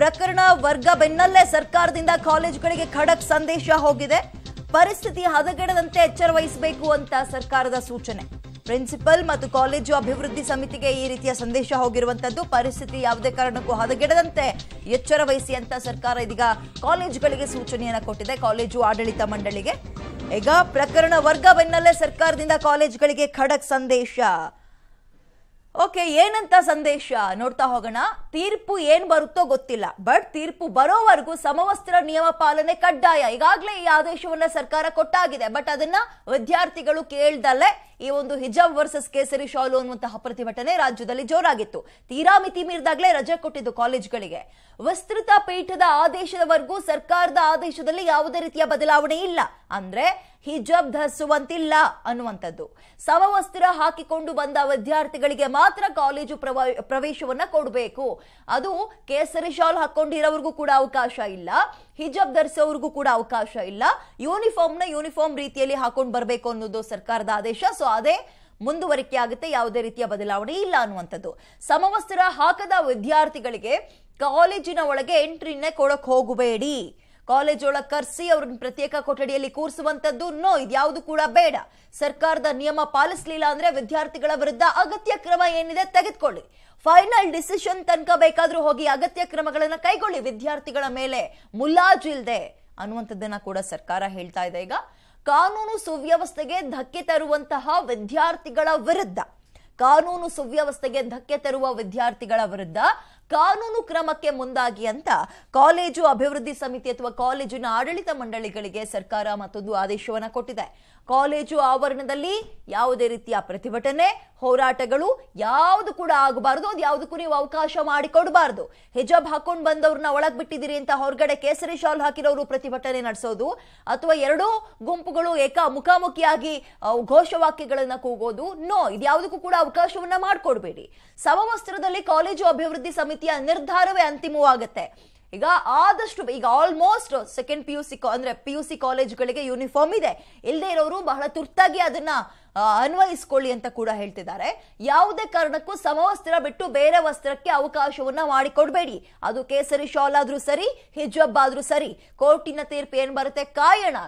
ಪ್ರಕರಣ ವರ್ಗ ಬೆನ್ನಲ್ಲೇ ಸರ್ಕಾರದಿಂದ ಕಾಲೇಜುಗಳಿಗೆ ಖಡಕ್ ಸಂದೇಶ ಹೋಗಿದೆ ಪರಿಸ್ಥಿತಿ ಹದಗೆಡದಂತೆ ಎಚ್ಚರ ವಹಿಸಬೇಕು ಅಂತ ಸರ್ಕಾರದ ಸೂಚನೆ ಪ್ರಿನ್ಸಿಪಲ್ ಮತ್ತು ಕಾಲೇಜು ಅಭಿವೃದ್ಧಿ ಸಮಿತಿಗೆ ಈ ರೀತಿಯ ಸಂದೇಶ ಹೋಗಿರುವಂತದ್ದು ಪರಿಸ್ಥಿತಿ ಯಾವುದೇ ಕಾರಣಕ್ಕೂ ಹದಗೆಡದಂತೆ ಎಚ್ಚರ ವಹಿಸಿ ಅಂತ ಸರ್ಕಾರ ಇದೀಗ ಕಾಲೇಜುಗಳಿಗೆ ಸೂಚನೆಯನ್ನು ಕೊಟ್ಟಿದೆ ಕಾಲೇಜು ಆಡಳಿತ ಮಂಡಳಿಗೆ ಈಗ ಪ್ರಕರಣ ವರ್ಗ ಬೆನ್ನಲ್ಲೇ ಸರ್ಕಾರದಿಂದ ಕಾಲೇಜುಗಳಿಗೆ ಖಡಕ್ ಸಂದೇಶ ಓಕೆ ಏನಂತ ಸಂದೇಶ ನೋಡ್ತಾ ಹೋಗೋಣ ತೀರ್ಪು ಏನ್ ಬರುತ್ತೋ ಗೊತ್ತಿಲ್ಲ ಬಟ್ ತೀರ್ಪು ಬರೋವರೆಗೂ ಸಮವಸ್ತ್ರ ನಿಯಮ ಪಾಲನೆ ಕಡ್ಡಾಯ ಈಗಾಗಲೇ ಈ ಆದೇಶವನ್ನ ಸರ್ಕಾರ ಕೊಟ್ಟಾಗಿದೆ ಬಟ್ ಅದನ್ನ ವಿದ್ಯಾರ್ಥಿಗಳು ಕೇಳ್ದಲ್ಲೇ ಈ ಒಂದು ಹಿಜಾಬ್ ವರ್ಸಸ್ ಕೇಸರಿ ಶಾಲು ಅನ್ನುವಂತಹ ಪ್ರತಿಭಟನೆ ರಾಜ್ಯದಲ್ಲಿ ಜೋರಾಗಿತ್ತು ತೀರಾ ಮಿತಿ ಮೀರಿದಾಗಲೇ ರಜೆ ಕೊಟ್ಟಿದ್ದು ಕಾಲೇಜುಗಳಿಗೆ ವಿಸ್ತೃತ ಪೀಠದ ಆದೇಶದವರೆಗೂ ಸರ್ಕಾರದ ಆದೇಶದಲ್ಲಿ ಯಾವುದೇ ರೀತಿಯ ಬದಲಾವಣೆ ಇಲ್ಲ ಅಂದ್ರೆ ಹಿಜಾಬ್ ಧರಿಸುವಂತಿಲ್ಲ ಅನ್ನುವಂಥದ್ದು ಸಮವಸ್ತ್ರ ಹಾಕಿಕೊಂಡು ಬಂದ ವಿದ್ಯಾರ್ಥಿಗಳಿಗೆ ಮಾತ್ರ ಮಾತ್ರ ಕಾಲೇಜು ಪ್ರವೇಶವನ್ನ ಕೊಡಬೇಕು ಅದು ಕೇಸರಿ ಶಾಲ್ ಹಾಕೊಂಡಿರೋರ್ಗೂ ಕೂಡ ಅವಕಾಶ ಇಲ್ಲ ಹಿಜಾಬ್ ಕೂಡ ಅವಕಾಶ ಇಲ್ಲ ಯೂನಿಫಾರ್ಮ್ ನ ಯೂನಿಫಾರ್ಮ್ ರೀತಿಯಲ್ಲಿ ಹಾಕೊಂಡು ಬರಬೇಕು ಅನ್ನೋದು ಸರ್ಕಾರದ ಆದೇಶ ಸೊ ಅದೇ ಮುಂದುವರಿಕೆ ಆಗುತ್ತೆ ಯಾವುದೇ ರೀತಿಯ ಬದಲಾವಣೆ ಇಲ್ಲ ಅನ್ನುವಂಥದ್ದು ಸಮವಸ್ತ್ರ ಹಾಕದ ವಿದ್ಯಾರ್ಥಿಗಳಿಗೆ ಕಾಲೇಜಿನ ಒಳಗೆ ಎಂಟ್ರಿನೇ ಕೊಡಕ್ಕೆ ಹೋಗಬೇಡಿ ಕಾಲೇಜ್ ಒಳಗೆ ಕರೆಸಿ ಅವ್ರನ್ನ ಪ್ರತ್ಯೇಕ ಕೊಠಡಿಯಲ್ಲಿ ಕೂರಿಸುವಂತದ್ದು ನೋ ಇದ್ಯಾವುದು ಕೂಡ ಬೇಡ ಸರ್ಕಾರದ ನಿಯಮ ಪಾಲಿಸಲಿಲ್ಲ ಅಂದ್ರೆ ವಿದ್ಯಾರ್ಥಿಗಳ ವಿರುದ್ಧ ಅಗತ್ಯ ಕ್ರಮ ಏನಿದೆ ತೆಗೆದುಕೊಳ್ಳಿ ಫೈನಲ್ ಡಿಸಿಷನ್ ತನಕ ಬೇಕಾದ್ರೂ ಹೋಗಿ ಅಗತ್ಯ ಕ್ರಮಗಳನ್ನು ಕೈಗೊಳ್ಳಿ ವಿದ್ಯಾರ್ಥಿಗಳ ಮೇಲೆ ಇಲ್ಲದೆ ಅನ್ನುವಂಥದ್ದನ್ನ ಕೂಡ ಸರ್ಕಾರ ಹೇಳ್ತಾ ಇದೆ ಈಗ ಕಾನೂನು ಸುವ್ಯವಸ್ಥೆಗೆ ಧಕ್ಕೆ ತರುವಂತಹ ವಿದ್ಯಾರ್ಥಿಗಳ ವಿರುದ್ಧ ಕಾನೂನು ಸುವ್ಯವಸ್ಥೆಗೆ ಧಕ್ಕೆ ತರುವ ವಿದ್ಯಾರ್ಥಿಗಳ ವಿರುದ್ಧ ಕಾನೂನು ಕ್ರಮಕ್ಕೆ ಮುಂದಾಗಿ ಅಂತ ಕಾಲೇಜು ಅಭಿವೃದ್ಧಿ ಸಮಿತಿ ಅಥವಾ ಕಾಲೇಜಿನ ಆಡಳಿತ ಮಂಡಳಿಗಳಿಗೆ ಸರ್ಕಾರ ಮತ್ತೊಂದು ಆದೇಶವನ್ನು ಕೊಟ್ಟಿದೆ ಕಾಲೇಜು ಆವರಣದಲ್ಲಿ ಯಾವುದೇ ರೀತಿಯ ಪ್ರತಿಭಟನೆ ಹೋರಾಟಗಳು ಯಾವುದು ಕೂಡ ಆಗಬಾರದು ಅದು ಯಾವುದಕ್ಕೂ ನೀವು ಅವಕಾಶ ಮಾಡಿಕೊಡಬಾರದು ಹಿಜಾಬ್ ಹಾಕೊಂಡು ಬಂದವ್ರನ್ನ ಒಳಗ್ ಬಿಟ್ಟಿದ್ದೀರಿ ಅಂತ ಹೊರಗಡೆ ಕೇಸರಿ ಶಾಲ್ ಹಾಕಿರೋರು ಪ್ರತಿಭಟನೆ ನಡೆಸೋದು ಅಥವಾ ಎರಡೂ ಗುಂಪುಗಳು ಏಕ ಮುಖಾಮುಖಿಯಾಗಿ ಘೋಷವಾಕ್ಯಗಳನ್ನ ಕೂಗೋದು ನೋ ಇದು ಇದ್ಯಾವುದಕ್ಕೂ ಕೂಡ ಅವಕಾಶವನ್ನ ಮಾಡಿಕೊಡ್ಬೇಡಿ ಸಮವಸ್ತ್ರದಲ್ಲಿ ಕಾಲೇಜು ಅಭಿವೃದ್ಧಿ ಸಮಿತಿ ರೀತಿಯ ನಿರ್ಧಾರವೇ ಅಂತಿಮವಾಗುತ್ತೆ ಈಗ ಆದಷ್ಟು ಈಗ almost second P U C ಅಂದ್ರೆ ಪಿ ಯು ಸಿ ಕಾಲೇಜುಗಳಿಗೆ ಯೂನಿಫಾರ್ಮ್ ಇದೆ ಇಲ್ಲದೆ ಇರೋರು ಬಹಳ ತುರ್ತಾಗಿ ಅದನ್ನ ಅನ್ವಯಿಸ್ಕೊಳ್ಳಿ ಅಂತ ಕೂಡ ಹೇಳ್ತಿದ್ದಾರೆ ಯಾವುದೇ ಕಾರಣಕ್ಕೂ ಸಮವಸ್ತ್ರ ಬಿಟ್ಟು ಬೇರೆ ವಸ್ತ್ರಕ್ಕೆ ಅವಕಾಶವನ್ನ ಮಾಡಿಕೊಡ್ಬೇಡಿ ಅದು ಕೇಸರಿ ಶಾಲ್ ಆದ್ರೂ ಸರಿ ಹಿಜಬ್ ಆದ್ರೂ ಸರಿ ಕೋರ್ಟಿನ ತೀರ್ಪು ಏನ್ ಬರುತ್ತೆ ಕಾಯಣ